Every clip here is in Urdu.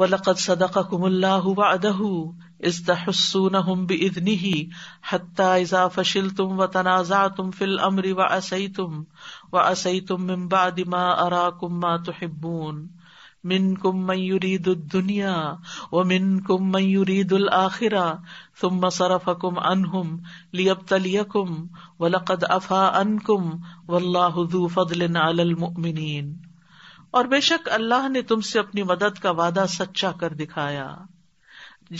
ولقد صدقكم الله وعده إذ تحسونهم بإذنه حتى إذا فشلتم وتنازعتم في الأمر وأسيتم وأسيتم من بعد ما أراكم ما تحبون منكم من يريد الدنيا ومنكم من يريد الآخرة ثم صرفكم عنهم ليبتليكم ولقد أفاء عنكم والله ذو فضل على المؤمنين اور بے شک اللہ نے تم سے اپنی مدد کا وعدہ سچا کر دکھایا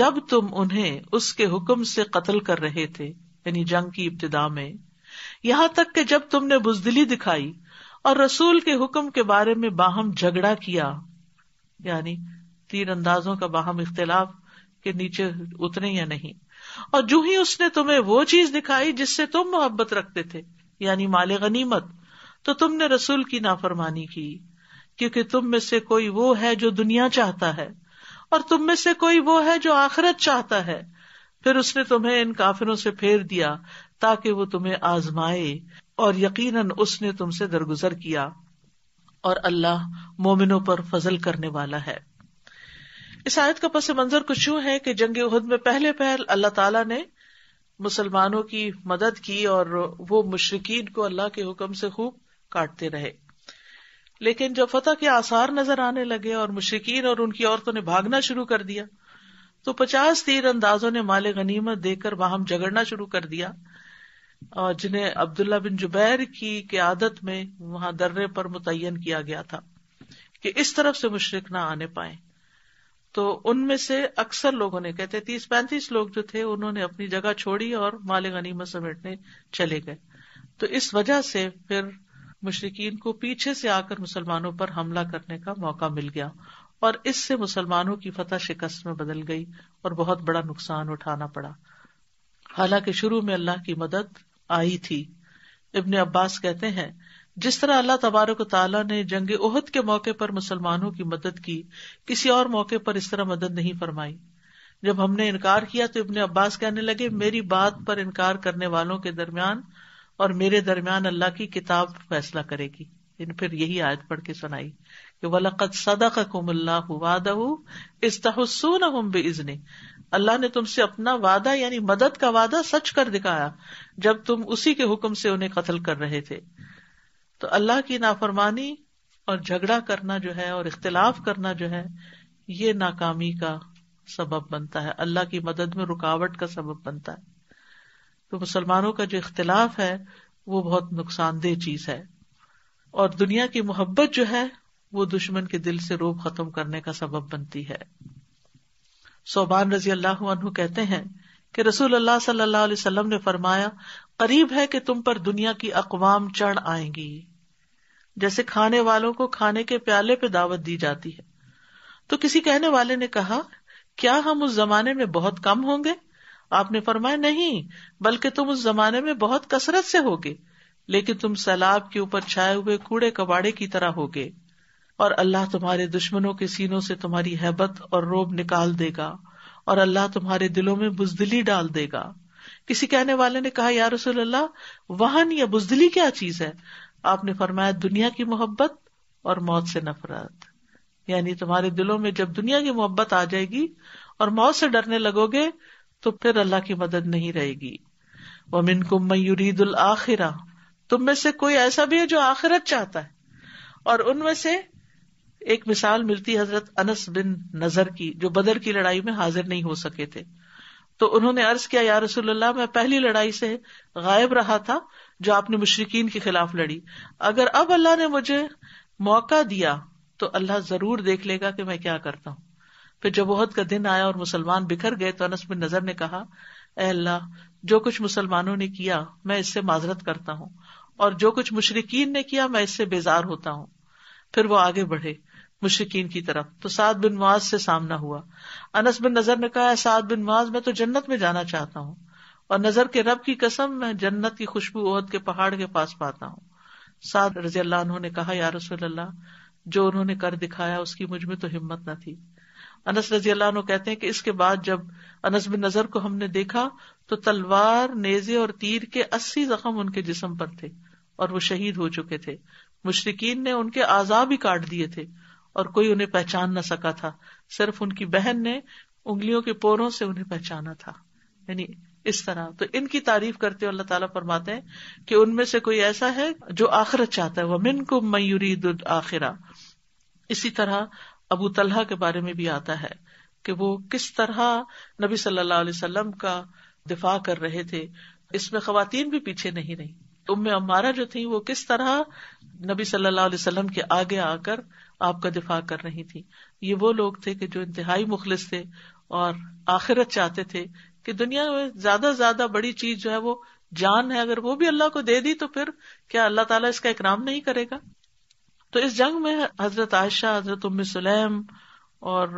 جب تم انہیں اس کے حکم سے قتل کر رہے تھے یعنی جنگ کی ابتدا میں یہاں تک کہ جب تم نے بزدلی دکھائی اور رسول کے حکم کے بارے میں باہم جھگڑا کیا یعنی تیر اندازوں کا باہم اختلاف کے نیچے اترے یا نہیں اور جو ہی اس نے تمہیں وہ چیز دکھائی جس سے تم محبت رکھتے تھے یعنی مال غنیمت تو تم نے رسول کی نافرمانی کی کیونکہ تم میں سے کوئی وہ ہے جو دنیا چاہتا ہے اور تم میں سے کوئی وہ ہے جو آخرت چاہتا ہے پھر اس نے تمہیں ان کافروں سے پھیر دیا تاکہ وہ تمہیں آزمائے اور یقیناً اس نے تم سے درگزر کیا اور اللہ مومنوں پر فضل کرنے والا ہے اس آیت کا پس منظر کچھ یوں ہے کہ جنگ عہد میں پہلے پہل اللہ تعالی نے مسلمانوں کی مدد کی اور وہ مشرقین کو اللہ کے حکم سے خوب کاٹتے رہے لیکن جب فتح کے آسار نظر آنے لگے اور مشرقین اور ان کی عورتوں نے بھاگنا شروع کر دیا تو پچاس تیر اندازوں نے مال غنیمت دے کر وہاں جگڑنا شروع کر دیا اور جنہیں عبداللہ بن جبیر کی قیادت میں وہاں درے پر متعین کیا گیا تھا کہ اس طرف سے مشرق نہ آنے پائے تو ان میں سے اکثر لوگوں نے کہتے تیس پینتیس لوگ جو تھے انہوں نے اپنی جگہ چھوڑی اور مال غنیمت سمیٹنے چلے گئے تو اس وجہ سے پھر مشرقین کو پیچھے سے آ کر مسلمانوں پر حملہ کرنے کا موقع مل گیا اور اس سے مسلمانوں کی فتح شکست میں بدل گئی اور بہت بڑا نقصان اٹھانا پڑا حالانکہ شروع میں اللہ کی مدد آئی تھی ابن عباس کہتے ہیں جس طرح اللہ تبارک و تعالیٰ نے جنگ عہد کے موقع پر مسلمانوں کی مدد کی کسی اور موقع پر اس طرح مدد نہیں فرمائی جب ہم نے انکار کیا تو ابن عباس کہنے لگے میری بات پر انکار کرنے والوں کے درمیان اور میرے درمیان اللہ کی کتاب فیصلہ کرے گی ان پھر یہی آیت پڑھ کے سنائی کہ ولقت کم اللہ واد وزت بےزن اللہ نے تم سے اپنا وعدہ یعنی مدد کا وعدہ سچ کر دکھایا جب تم اسی کے حکم سے انہیں قتل کر رہے تھے تو اللہ کی نافرمانی اور جھگڑا کرنا جو ہے اور اختلاف کرنا جو ہے یہ ناکامی کا سبب بنتا ہے اللہ کی مدد میں رکاوٹ کا سبب بنتا ہے تو مسلمانوں کا جو اختلاف ہے وہ بہت نقصان دہ چیز ہے اور دنیا کی محبت جو ہے وہ دشمن کے دل سے روب ختم کرنے کا سبب بنتی ہے صوبان رضی اللہ عنہ کہتے ہیں کہ رسول اللہ صلی اللہ علیہ وسلم نے فرمایا قریب ہے کہ تم پر دنیا کی اقوام چڑھ آئیں گی جیسے کھانے والوں کو کھانے کے پیالے پہ دعوت دی جاتی ہے تو کسی کہنے والے نے کہا کیا ہم اس زمانے میں بہت کم ہوں گے آپ نے فرمایا نہیں بلکہ تم اس زمانے میں بہت کثرت سے ہوگے لیکن تم سیلاب کے اوپر چھائے ہوئے کوڑے کباڑے کی طرح ہوگے اور اللہ تمہارے دشمنوں کے سینوں سے تمہاری اور روب نکال دے گا اور اللہ تمہارے دلوں میں بزدلی ڈال دے گا کسی کہنے والے نے کہا یار اللہ وہن یا بزدلی کیا چیز ہے آپ نے فرمایا دنیا کی محبت اور موت سے نفرت یعنی تمہارے دلوں میں جب دنیا کی محبت آ جائے گی اور موت سے ڈرنے لگو گے تو پھر اللہ کی مدد نہیں رہے گی وہ من کم میوری دل تم میں سے کوئی ایسا بھی ہے جو آخرت چاہتا ہے اور ان میں سے ایک مثال ملتی حضرت انس بن نظر کی جو بدر کی لڑائی میں حاضر نہیں ہو سکے تھے تو انہوں نے ارض کیا رسول اللہ میں پہلی لڑائی سے غائب رہا تھا جو آپ نے مشرقین کے خلاف لڑی اگر اب اللہ نے مجھے موقع دیا تو اللہ ضرور دیکھ لے گا کہ میں کیا کرتا ہوں پھر جب عہد کا دن آیا اور مسلمان بکھر گئے تو انس بن نظر نے کہا اے اللہ جو کچھ مسلمانوں نے کیا میں اس سے معذرت کرتا ہوں اور جو کچھ مشرقین نے کیا میں اس سے بیزار ہوتا ہوں پھر وہ آگے بڑھے مشرقین کی طرف تو سعد بن معاذ سے سامنا ہوا انس بن نظر نے کہا سعد بن معاذ میں تو جنت میں جانا چاہتا ہوں اور نظر کے رب کی قسم میں جنت کی خوشبو عہد کے پہاڑ کے پاس پاتا ہوں سعد رضی اللہ انہوں نے کہا یا رسول اللہ جو انہوں نے کر دکھایا اس کی مجھ میں تو ہمت نہ تھی انس رضی اللہ عنہ کہتے ہیں کہ اس کے بعد جب انس بن نظر کو ہم نے دیکھا تو تلوار نیزے اور تیر کے اسی زخم ان کے جسم پر تھے اور وہ شہید ہو چکے تھے مشرقین نے ان کے آزا بھی کاٹ دیے تھے اور کوئی انہیں پہچان نہ سکا تھا صرف ان کی بہن نے انگلیوں کے پوروں سے انہیں پہچانا تھا یعنی اس طرح تو ان کی تعریف کرتے اللہ تعالیٰ فرماتے ہیں کہ ان میں سے کوئی ایسا ہے جو آخرت چاہتا ہے وہ من کو میوری دد آخرا اسی طرح ابو طلحہ کے بارے میں بھی آتا ہے کہ وہ کس طرح نبی صلی اللہ علیہ وسلم کا دفاع کر رہے تھے اس میں خواتین بھی پیچھے نہیں رہی ام امارا جو تھی وہ کس طرح نبی صلی اللہ علیہ وسلم کے آگے آ کر آپ کا دفاع کر رہی تھی یہ وہ لوگ تھے کہ جو انتہائی مخلص تھے اور آخرت چاہتے تھے کہ دنیا میں زیادہ سے زیادہ بڑی چیز جو ہے وہ جان ہے اگر وہ بھی اللہ کو دے دی تو پھر کیا اللہ تعالیٰ اس کا اکرام نہیں کرے گا تو اس جنگ میں حضرت عائشہ حضرت ام سلیم اور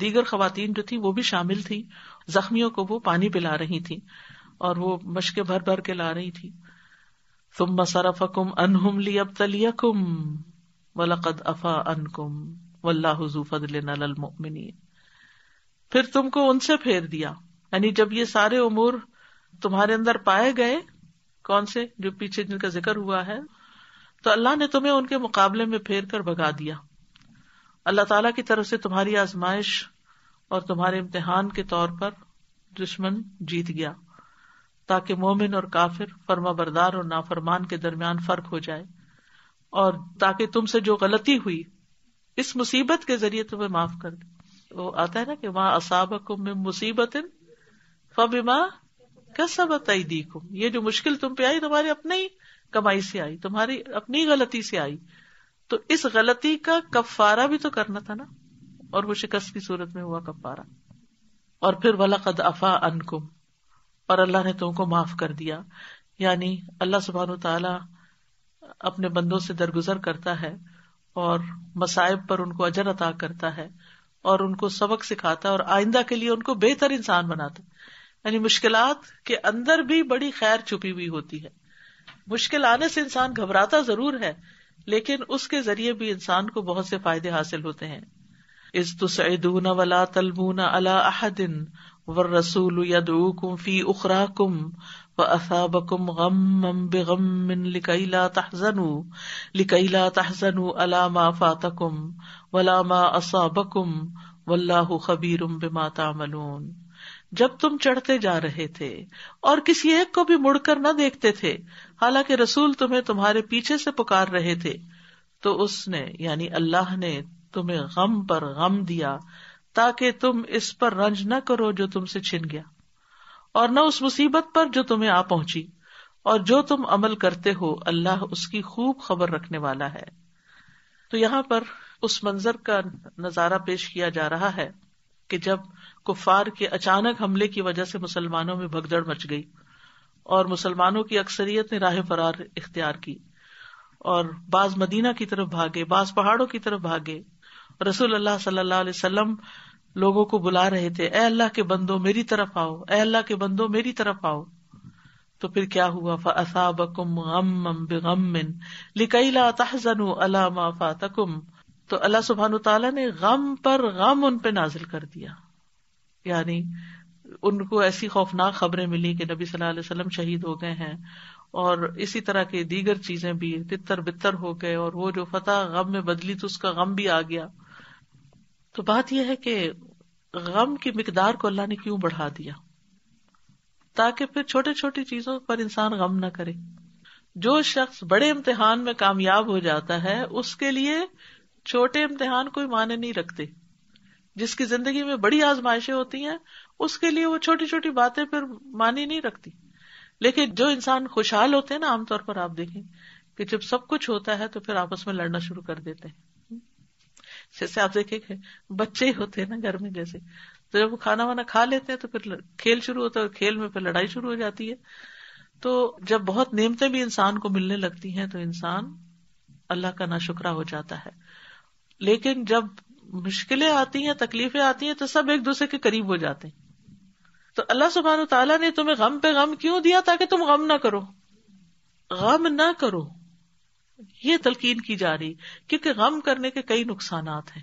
دیگر خواتین جو تھی وہ بھی شامل تھیں زخمیوں کو وہ پانی پلا رہی تھیں اور وہ مشقیں بھر بھر کے لا رہی تھی تم مسرف کم انہم ولاقد افا ان کم و اللہ حضوف پھر تم کو ان سے پھیر دیا یعنی جب یہ سارے امور تمہارے اندر پائے گئے کون سے جو پیچھے جن کا ذکر ہوا ہے تو اللہ نے تمہیں ان کے مقابلے میں پھیر کر بگا دیا اللہ تعالی کی طرف سے تمہاری آزمائش اور تمہارے امتحان کے طور پر دشمن جیت گیا تاکہ مومن اور اور کافر فرما بردار نافرمان کے درمیان فرق ہو جائے اور تاکہ تم سے جو غلطی ہوئی اس مصیبت کے ذریعے تمہیں معاف کر دے وہ آتا ہے نا کہ وہاں مصیبت فباس بہ دیکھ یہ جو مشکل تم پہ آئی تمہارے اپنے ہی کمائی سے آئی تمہاری اپنی غلطی سے آئی تو اس غلطی کا کفارہ بھی تو کرنا تھا نا اور وہ شکست کی صورت میں ہوا کفارہ اور پھر ولا قد افا ان اور اللہ نے تم کو معاف کر دیا یعنی اللہ سبحان تعالی اپنے بندوں سے درگزر کرتا ہے اور مصائب پر ان کو اجر عطا کرتا ہے اور ان کو سبق سکھاتا ہے اور آئندہ کے لیے ان کو بہتر انسان بناتا ہے یعنی مشکلات کے اندر بھی بڑی خیر چھپی ہوئی ہوتی ہے مشکل آنے سے انسان گھبراتا ضرور ہے لیکن اس کے ذریعے بھی انسان کو بہت سے فائدے حاصل ہوتے ہیں از تو سعید ولا تلبون نہ اللہ دن و رسول فی اخرا کم و اصاب کم غم بے غم لکیلا تحزن لکیلا تحزن اللہ ما فات کم ولا ما اصاب کم و اللہ خبیر جب تم چڑھتے جا رہے تھے اور کسی ایک کو بھی مڑ کر نہ دیکھتے تھے حالانکہ رسول تمہیں تمہارے پیچھے سے پکار رہے تھے تو اس نے یعنی اللہ نے تمہیں غم پر غم دیا تاکہ تم اس پر رنج نہ کرو جو تم سے چھن گیا اور نہ اس مصیبت پر جو تمہیں آ پہنچی اور جو تم عمل کرتے ہو اللہ اس کی خوب خبر رکھنے والا ہے تو یہاں پر اس منظر کا نظارہ پیش کیا جا رہا ہے کہ جب کفار کے اچانک حملے کی وجہ سے مسلمانوں میں بھگدڑ مچ گئی اور مسلمانوں کی اکثریت نے راہ فرار اختیار کی اور بعض مدینہ کی طرف بھاگے بعض پہاڑوں کی طرف بھاگے رسول اللہ صلی اللہ علیہ وسلم لوگوں کو بلا رہے تھے اے اللہ کے بندو میری طرف آؤ اے اللہ کے بندو میری طرف آؤ تو پھر کیا ہوا فَأَثَابَكُمْ غَمَّمْ بِغَمِّنْ بم لَا تَحْزَنُوا اللہ مَا فَاتَكُمْ تو اللہ سبحان نے غم پر غم ان پہ نازل کر دیا یعنی ان کو ایسی خوفناک خبریں ملی کہ نبی صلی اللہ علیہ وسلم شہید ہو گئے ہیں اور اسی طرح کی دیگر چیزیں بھی تتر بتر ہو گئے اور وہ جو فتح غم میں بدلی تو اس کا غم بھی آ گیا تو بات یہ ہے کہ غم کی مقدار کو اللہ نے کیوں بڑھا دیا تاکہ پھر چھوٹے چھوٹی چیزوں پر انسان غم نہ کرے جو شخص بڑے امتحان میں کامیاب ہو جاتا ہے اس کے لیے چھوٹے امتحان کوئی معنی نہیں رکھتے جس کی زندگی میں بڑی آزمائشیں ہوتی ہیں اس کے لیے وہ چھوٹی چھوٹی باتیں پھر مانی نہیں رکھتی لیکن جو انسان خوشحال ہوتے ہیں نا عام طور پر آپ دیکھیں کہ جب سب کچھ ہوتا ہے تو پھر آپس میں لڑنا شروع کر دیتے ہیں جیسے آپ دیکھیں کہ بچے ہی ہوتے ہیں نا گھر میں جیسے تو جب وہ کھانا وانا کھا لیتے ہیں تو پھر کھیل شروع ہوتا ہے اور کھیل میں پھر لڑائی شروع ہو جاتی ہے تو جب بہت نعمتیں بھی انسان کو ملنے لگتی ہیں تو انسان اللہ کا ناشکرا ہو جاتا ہے لیکن جب مشکلیں آتی ہیں تکلیفیں آتی ہیں تو سب ایک دوسرے کے قریب ہو جاتے ہیں تو اللہ تعالیٰ نے تمہیں غم پہ غم کیوں دیا تاکہ تم غم نہ کرو غم نہ کرو یہ تلقین کی جا رہی کیونکہ غم کرنے کے کئی نقصانات ہیں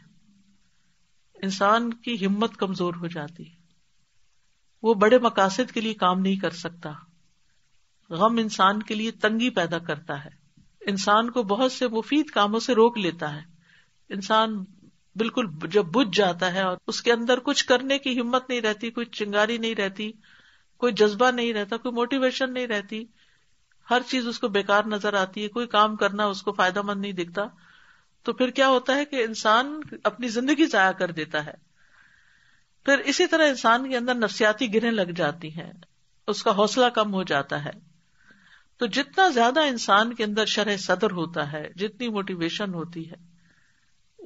انسان کی ہمت کمزور ہو جاتی وہ بڑے مقاصد کے لیے کام نہیں کر سکتا غم انسان کے لیے تنگی پیدا کرتا ہے انسان کو بہت سے مفید کاموں سے روک لیتا ہے انسان بالکل جب بجھ جاتا ہے اور اس کے اندر کچھ کرنے کی ہمت نہیں رہتی کوئی چنگاری نہیں رہتی کوئی جذبہ نہیں رہتا کوئی موٹیویشن نہیں رہتی ہر چیز اس کو بیکار نظر آتی ہے کوئی کام کرنا اس کو فائدہ مند نہیں دکھتا تو پھر کیا ہوتا ہے کہ انسان اپنی زندگی ضائع کر دیتا ہے پھر اسی طرح انسان کے اندر نفسیاتی گرہیں لگ جاتی ہیں اس کا حوصلہ کم ہو جاتا ہے تو جتنا زیادہ انسان کے اندر شرح صدر ہوتا ہے جتنی موٹیویشن ہوتی ہے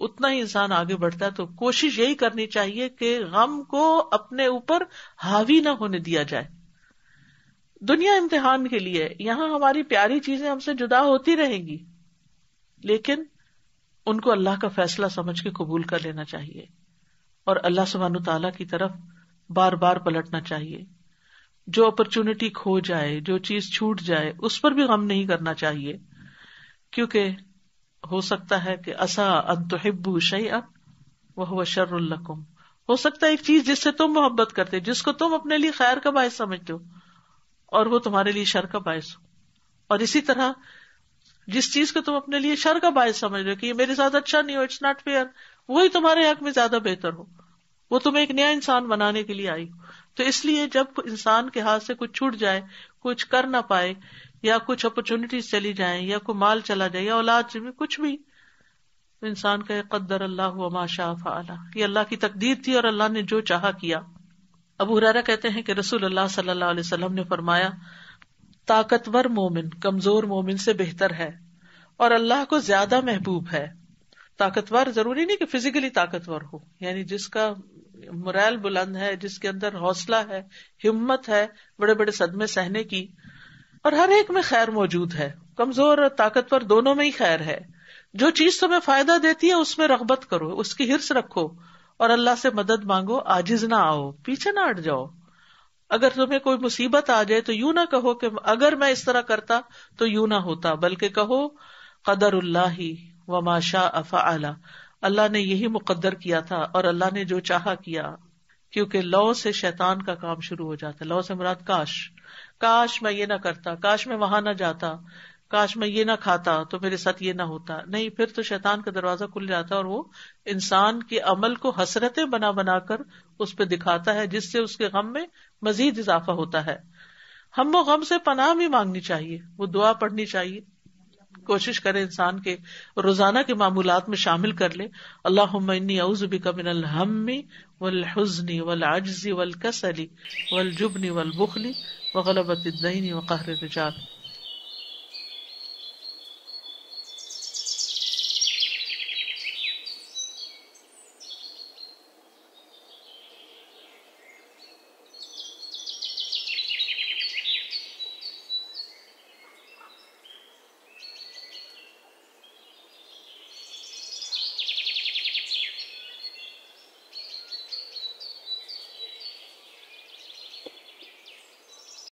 اتنا ہی انسان آگے بڑھتا ہے تو کوشش یہی کرنی چاہیے کہ غم کو اپنے اوپر حاوی نہ ہونے دیا جائے دنیا امتحان کے لیے یہاں ہماری پیاری چیزیں ہم سے جدا ہوتی رہیں گی لیکن ان کو اللہ کا فیصلہ سمجھ کے قبول کر لینا چاہیے اور اللہ سبحانہ تعالی کی طرف بار بار پلٹنا چاہیے جو اپرچونٹی کھو جائے جو چیز چھوٹ جائے اس پر بھی غم نہیں کرنا چاہیے کیونکہ ہو سکتا ہے کہ اصا اب وہ شر القم ہو سکتا ہے ایک چیز جس جس سے تم تم محبت کرتے کو اپنے لیے خیر کا باعث سمجھتے ہو اور وہ تمہارے لیے شر کا باعث ہو اور اسی طرح جس چیز کو تم اپنے لیے شر کا باعث سمجھ رہے ہو کہ یہ میرے ساتھ اچھا نہیں ہو اٹس ناٹ فیئر وہی تمہارے حق میں زیادہ بہتر ہو وہ تمہیں ایک نیا انسان بنانے کے لیے آئی ہو تو اس لیے جب انسان کے ہاتھ سے کچھ چھوٹ جائے کچھ کر نہ پائے یا کچھ اپرچونیٹیز چلی جائیں یا کوئی مال چلا جائے یا اولاد میں کچھ بھی انسان کا قدر اللہ یہ اللہ کی تقدیر تھی اور اللہ نے جو چاہا کیا اب ہرارا کہتے ہیں کہ رسول اللہ صلی اللہ علیہ وسلم نے فرمایا طاقتور مومن کمزور مومن سے بہتر ہے اور اللہ کو زیادہ محبوب ہے طاقتور ضروری نہیں کہ فزیکلی طاقتور ہو یعنی جس کا مرائل بلند ہے جس کے اندر حوصلہ ہے ہمت ہے بڑے بڑے صدمے سہنے کی اور ہر ایک میں خیر موجود ہے کمزور اور طاقتور دونوں میں ہی خیر ہے جو چیز تمہیں فائدہ دیتی ہے اس میں رغبت کرو اس کی ہرس رکھو اور اللہ سے مدد مانگو آجز نہ آؤ پیچھے نہ اٹ جاؤ اگر تمہیں کوئی مصیبت آ جائے تو یوں نہ کہو کہ اگر میں اس طرح کرتا تو یوں نہ ہوتا بلکہ کہو قدر اللہ ہی ماشا افا اللہ نے یہی مقدر کیا تھا اور اللہ نے جو چاہا کیا کیونکہ لو سے شیتان کا کام شروع ہو جاتا ہے لو سے مراد کاش کاش میں یہ نہ کرتا کاش میں وہاں نہ جاتا کاش میں یہ نہ کھاتا تو میرے ساتھ یہ نہ ہوتا نہیں پھر تو شیتان کا دروازہ کھل جاتا اور وہ انسان کے عمل کو حسرتیں بنا بنا کر اس پہ دکھاتا ہے جس سے اس کے غم میں مزید اضافہ ہوتا ہے ہم وہ غم سے پناہ بھی مانگنی چاہیے وہ دعا پڑھنی چاہیے کوشش کرے انسان کے روزانہ کے معمولات میں شامل کر لے اللہ اوز کا من الحم و الحزنی ولاجز ولکس علی و الجبنی ولبک و غلطی و قرجات